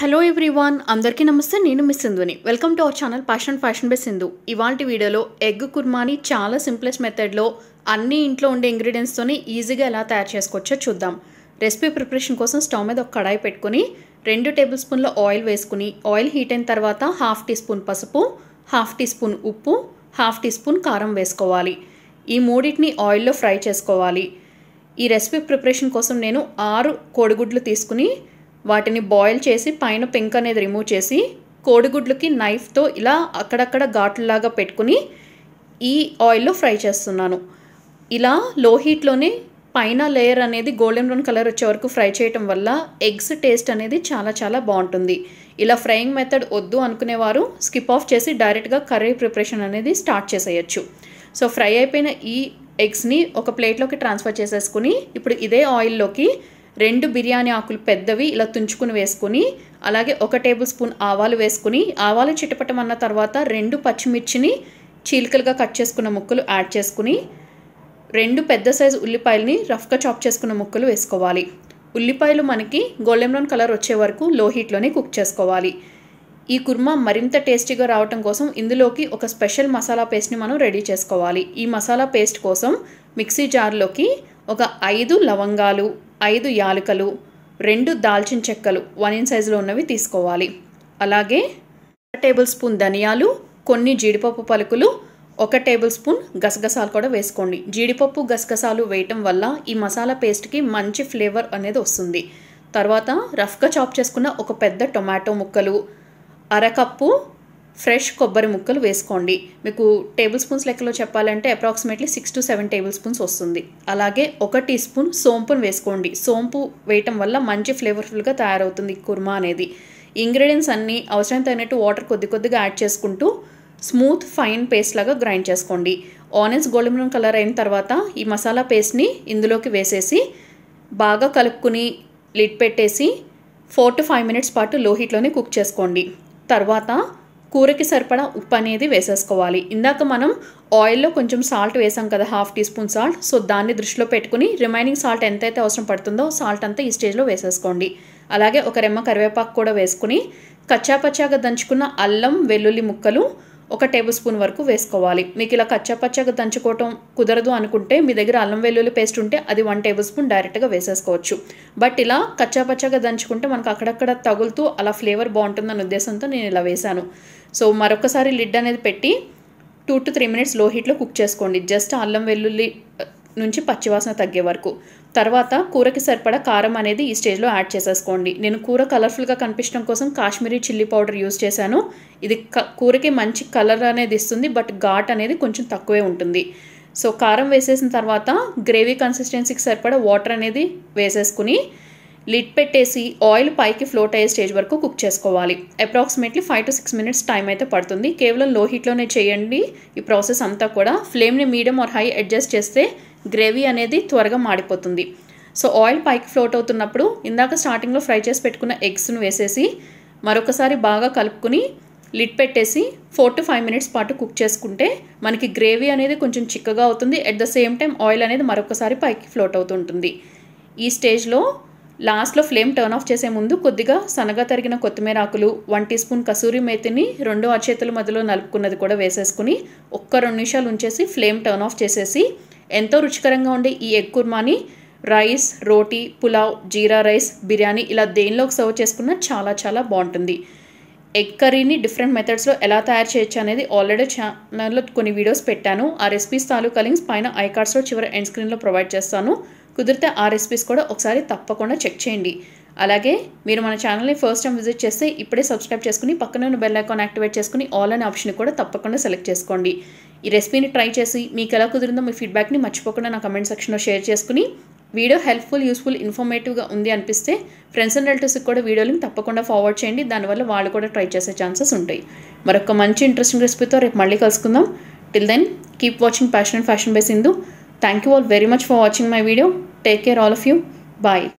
hello everyone అందరికీ నమస్తే నేను మిస్ సింధుని welcome to our channel fashion fashion by Sindhu ఇవాళ వీడియోలో ఎగ్ కుర్మాని చాలా సింప్లెస్ట్ మెథడ్లో అన్ని ఇంట్లో ఉండే ఇంగ్రీడియంట్స్తోని ఈజీగా ఎలా తయారు చేసుకోవచ్చో చూద్దాం రెసిపీ ప్రిపరేషన్ కోసం స్టవ్ మీద ఒక కడాయి పెట్టుకుని రెండు టేబుల్ స్పూన్ల ఆయిల్ వేసుకుని ఆయిల్ హీట్ అయిన తర్వాత హాఫ్ టీ స్పూన్ పసుపు హాఫ్ టీ స్పూన్ ఉప్పు హాఫ్ టీ స్పూన్ కారం వేసుకోవాలి ఈ మూడింటిని ఆయిల్లో ఫ్రై చేసుకోవాలి ఈ రెసిపీ ప్రిపరేషన్ కోసం నేను ఆరు కోడిగుడ్లు తీసుకుని వాటిని బాయిల్ చేసి పైన పెంక్ అనేది రిమూవ్ చేసి కోడిగుడ్లకి నైఫ్తో ఇలా అక్కడక్కడ ఘాట్లలాగా పెట్టుకుని ఈ ఆయిల్లో ఫ్రై చేస్తున్నాను ఇలా లో హీట్లోనే పైన లేయర్ అనేది గోల్డెన్ బ్రౌన్ కలర్ వచ్చే వరకు ఫ్రై చేయటం వల్ల ఎగ్స్ టేస్ట్ అనేది చాలా చాలా బాగుంటుంది ఇలా ఫ్రైయింగ్ మెథడ్ వద్దు అనుకునేవారు స్కిప్ ఆఫ్ చేసి డైరెక్ట్గా కర్రీ ప్రిపరేషన్ అనేది స్టార్ట్ చేసేయచ్చు సో ఫ్రై అయిపోయిన ఈ ఎగ్స్ని ఒక ప్లేట్లోకి ట్రాన్స్ఫర్ చేసేసుకుని ఇప్పుడు ఇదే ఆయిల్లోకి రెండు బిర్యానీ ఆకులు పెద్దవి ఇలా తుంచుకుని వేసుకుని అలాగే ఒక టేబుల్ స్పూన్ ఆవాలు వేసుకుని ఆవాలు చిటపటమన్న తర్వాత రెండు పచ్చిమిర్చిని చీలికలుగా కట్ చేసుకున్న ముక్కలు యాడ్ చేసుకుని రెండు పెద్ద సైజు ఉల్లిపాయలని రఫ్గా చాప్ చేసుకున్న ముక్కలు వేసుకోవాలి ఉల్లిపాయలు మనకి గోల్డెన్ కలర్ వచ్చే వరకు లో హీట్లోనే కుక్ చేసుకోవాలి ఈ కుర్మా మరింత టేస్టీగా రావటం కోసం ఇందులోకి ఒక స్పెషల్ మసాలా పేస్ట్ని మనం రెడీ చేసుకోవాలి ఈ మసాలా పేస్ట్ కోసం మిక్సీ జార్లోకి ఒక ఐదు లవంగాలు ఐదు యాలకలు రెండు దాల్చిన చెక్కలు వన్ ఇన్ సైజులో ఉన్నవి తీసుకోవాలి అలాగే ఒక టేబుల్ స్పూన్ ధనియాలు కొన్ని జీడిపప్పు పలుకులు ఒక టేబుల్ స్పూన్ గసగసాలు కూడా వేసుకోండి జీడిపప్పు గసగసాలు వేయటం వల్ల ఈ మసాలా పేస్ట్కి మంచి ఫ్లేవర్ అనేది వస్తుంది తర్వాత రఫ్గా చాప్ చేసుకున్న ఒక పెద్ద టొమాటో ముక్కలు అరకప్పు ఫ్రెష్ కొబ్బరి ముక్కలు వేసుకోండి మీకు టేబుల్ స్పూన్స్ లెక్కలో చెప్పాలంటే approximately six to seven tablespoons వస్తుంది అలాగే ఒక టీ స్పూన్ సోంపును వేసుకోండి సోంపు వేయటం వల్ల మంచి ఫ్లేవర్ఫుల్గా తయారవుతుంది కుర్మా అనేది ఇంగ్రీడియంట్స్ అన్నీ అవసరం తగినట్టు వాటర్ కొద్ది కొద్దిగా యాడ్ చేసుకుంటూ స్మూత్ ఫైన్ పేస్ట్ లాగా గ్రైండ్ చేసుకోండి ఆనియన్స్ గోల్డెన్ బ్రౌన్ కలర్ అయిన తర్వాత ఈ మసాలా పేస్ట్ని ఇందులోకి వేసేసి బాగా కలుపుకుని లిడ్ పెట్టేసి ఫోర్ టు ఫైవ్ మినిట్స్ పాటు లో హీట్లోనే కుక్ చేసుకోండి తర్వాత కూరకి సరిపడా ఉప్పు అనేది వేసేసుకోవాలి ఇందాక మనం ఆయిల్లో కొంచెం సాల్ట్ వేసాం కదా half teaspoon salt so దాన్ని దృష్టిలో పెట్టుకుని రిమైనింగ్ సాల్ట్ ఎంతైతే అవసరం పడుతుందో సాల్ట్ అంతా ఈ స్టేజ్లో వేసేసుకోండి అలాగే ఒక రెమ్మ కరివేపాకు కూడా వేసుకుని కచ్చాపచ్చాగా దంచుకున్న అల్లం వెల్లుల్లి ముక్కలు ఒక టేబుల్ స్పూన్ వరకు వేసుకోవాలి మీకు ఇలా కచ్చాపచ్చగా దంచుకోవటం కుదరదు అనుకుంటే మీ దగ్గర అల్లం వెల్లుల్లి పేస్ట్ ఉంటే అది వన్ టేబుల్ స్పూన్ డైరెక్ట్గా వేసేసుకోవచ్చు బట్ ఇలా కచ్చాపచ్చగా దంచుకుంటే మనకు అక్కడక్కడ తగులుతూ అలా ఫ్లేవర్ బాగుంటుందన్న ఉద్దేశంతో నేను ఇలా వేశాను సో మరొకసారి లిడ్ అనేది పెట్టి టూ టు త్రీ మినిట్స్ లో హీట్లో కుక్ చేసుకోండి జస్ట్ అల్లం వెల్లుల్లి నుంచి పచ్చివాసన తగ్గే వరకు తర్వాత కూరకి సరిపడా కారం అనేది ఈ స్టేజ్లో యాడ్ చేసేసుకోండి నేను కూర కలర్ఫుల్గా కనిపించడం కోసం కాశ్మీరీ చిల్లీ పౌడర్ యూజ్ చేశాను ఇది కూరకి మంచి కలర్ అనేది ఇస్తుంది బట్ ఘాట్ అనేది కొంచెం తక్కువే ఉంటుంది సో కారం వేసేసిన తర్వాత గ్రేవీ కన్సిస్టెన్సీకి సరిపడా వాటర్ అనేది వేసేసుకుని లిడ్ పెట్టేసి ఆయిల్ పైకి ఫ్లోట్ అయ్యే స్టేజ్ వరకు కుక్ చేసుకోవాలి approximately five to six minutes time అయితే పడుతుంది కేవలం లో హీట్లోనే చేయండి ఈ ప్రాసెస్ అంతా కూడా ఫ్లేమ్ని మీడియం ఆర్ హై అడ్జస్ట్ చేస్తే గ్రేవీ అనేది త్వరగా మాడిపోతుంది సో ఆయిల్ పైకి ఫ్లోట్ అవుతున్నప్పుడు ఇందాక స్టార్టింగ్లో ఫ్రై చేసి పెట్టుకున్న ఎగ్స్ను వేసేసి మరొకసారి బాగా కలుపుకుని లిడ్ పెట్టేసి ఫోర్ టు ఫైవ్ మినిట్స్ పాటు కుక్ చేసుకుంటే మనకి గ్రేవీ అనేది కొంచెం చిక్కగా అవుతుంది at the same time oil అనేది మరొకసారి పైకి ఫ్లోట్ అవుతుంటుంది ఈ స్టేజ్లో లాస్ట్లో ఫ్లేమ్ టర్న్ ఆఫ్ చేసే ముందు కొద్దిగా సన్నగా తరిగిన కొత్తిమీర ఆకులు వన్ టీ స్పూన్ కసూరి మేతిని రెండు అచేతుల మధ్యలో నలుపుకున్నది కూడా వేసేసుకుని ఒక్క రెండు నిమిషాలు ఉంచేసి ఫ్లేమ్ టర్న్ ఆఫ్ చేసేసి ఎంతో రుచికరంగా ఉండే ఈ ఎగ్ కుర్మాని రైస్ రోటీ పులావ్ జీరా రైస్ బిర్యానీ ఇలా దేనిలోకి సర్వ్ చేసుకున్నా చాలా చాలా బాగుంటుంది ఎగ్ కర్రీని డిఫరెంట్ మెథడ్స్లో ఎలా తయారు చేయొచ్చు అనేది ఆల్రెడీ ఛానల్లో కొన్ని వీడియోస్ పెట్టాను ఆ రెసిపీస్ తాలూకా లింక్స్ పైన ఐకార్డ్స్లో చివరి ఎండ్ స్క్రీన్లో ప్రొవైడ్ చేస్తాను కుదిరితే ఆ రెసిపీస్ కూడా ఒకసారి తప్పకుండా చెక్ చేయండి అలాగే మీరు మన ఛానల్ని ఫస్ట్ టైం విజిట్ చేస్తే ఇప్పుడే సబ్స్క్రైబ్ చేసుకుని పక్కన బెల్ ఐకాన్ యాక్టివేట్ చేసుకుని ఆల్ అనే ఆప్షన్ కూడా తప్పకుండా సెలెక్ట్ చేసుకోండి ఈ రెసిపీని ట్రై చేసి మీకు ఎలా కుదిరిందో మీ ఫీడ్బ్యాక్ని మర్చిపోకుండా నా కమెంట్ సెక్షన్లో షేర్ చేసుకుని వీడియో హెల్ప్ఫుల్ యూస్ఫుల్ ఇన్ఫర్మేటివ్గా ఉంది అనిపిస్తే ఫ్రెండ్స్ అండ్ రిలేటివ్స్కి కూడా వీడియోలు తప్పకుండా ఫార్వర్డ్ చేయండి దానివల్ల వాళ్ళు కూడా ట్రై చేసే ఛాన్సెస్ ఉంటాయి మరొక మంచి ఇంట్రెస్టింగ్ రెసిపీతో రేపు మళ్ళీ కలుసుకుందాం till then keep watching passion and fashion by Sindhu thank you all very much for watching my video take care all of you bye